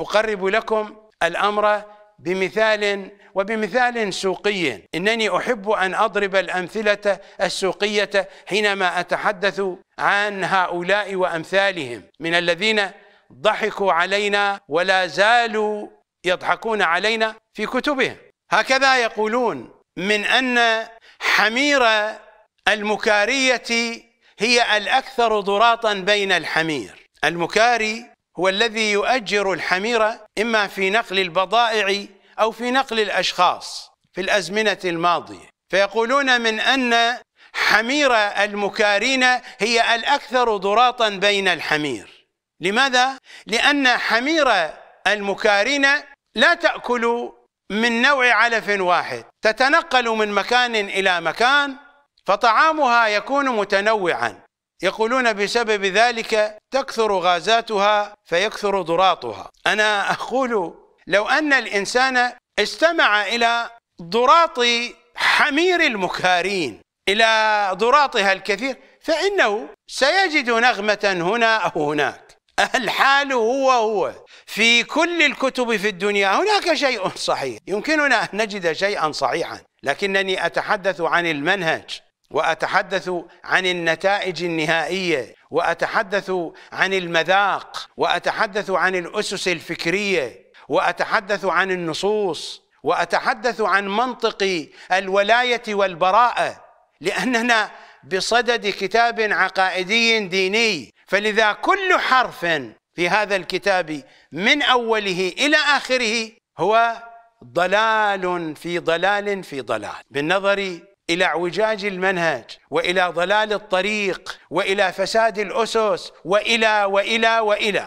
أقرب لكم الأمر بمثال وبمثال سوقي إنني أحب أن أضرب الأمثلة السوقية حينما أتحدث عن هؤلاء وأمثالهم من الذين ضحكوا علينا ولا زالوا يضحكون علينا في كتبهم هكذا يقولون من أن حمير المكارية هي الأكثر ضراطا بين الحمير المكاري هو الذي يؤجر الحمير إما في نقل البضائع أو في نقل الأشخاص في الأزمنة الماضية فيقولون من أن حمير المكارين هي الأكثر ضراطا بين الحمير لماذا؟ لأن حمير المكارين لا تأكل من نوع علف واحد تتنقل من مكان إلى مكان فطعامها يكون متنوعا يقولون بسبب ذلك تكثر غازاتها فيكثر ضراطها انا اقول لو ان الانسان استمع الى ضراط حمير المكارين الى ضراطها الكثير فانه سيجد نغمه هنا او هناك الحال هو هو في كل الكتب في الدنيا هناك شيء صحيح يمكننا ان نجد شيئا صحيحا لكنني اتحدث عن المنهج واتحدث عن النتائج النهائيه واتحدث عن المذاق واتحدث عن الاسس الفكريه واتحدث عن النصوص واتحدث عن منطق الولايه والبراءه لاننا بصدد كتاب عقائدي ديني فلذا كل حرف في هذا الكتاب من اوله الى اخره هو ضلال في ضلال في ضلال بالنظر إلى اعوجاج المنهج وإلى ضلال الطريق وإلى فساد الأسس وإلى وإلى وإلى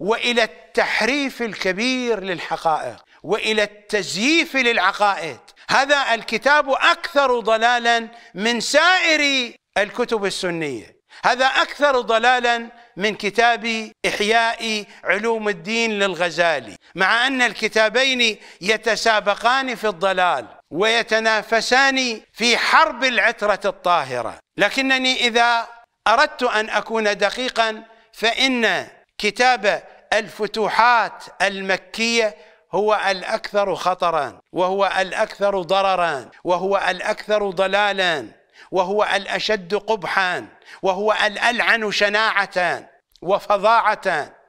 وإلى التحريف الكبير للحقائق وإلى التزييف للعقائد هذا الكتاب أكثر ضلالا من سائر الكتب السنية هذا أكثر ضلالا من كتاب إحياء علوم الدين للغزالي مع أن الكتابين يتسابقان في الضلال ويتنافسان في حرب العترة الطاهرة لكنني إذا أردت أن أكون دقيقا فإن كتاب الفتوحات المكية هو الأكثر خطرا وهو الأكثر ضررا وهو الأكثر ضلالا وهو الأشد قبحا وهو الألعن شناعة وفظاعة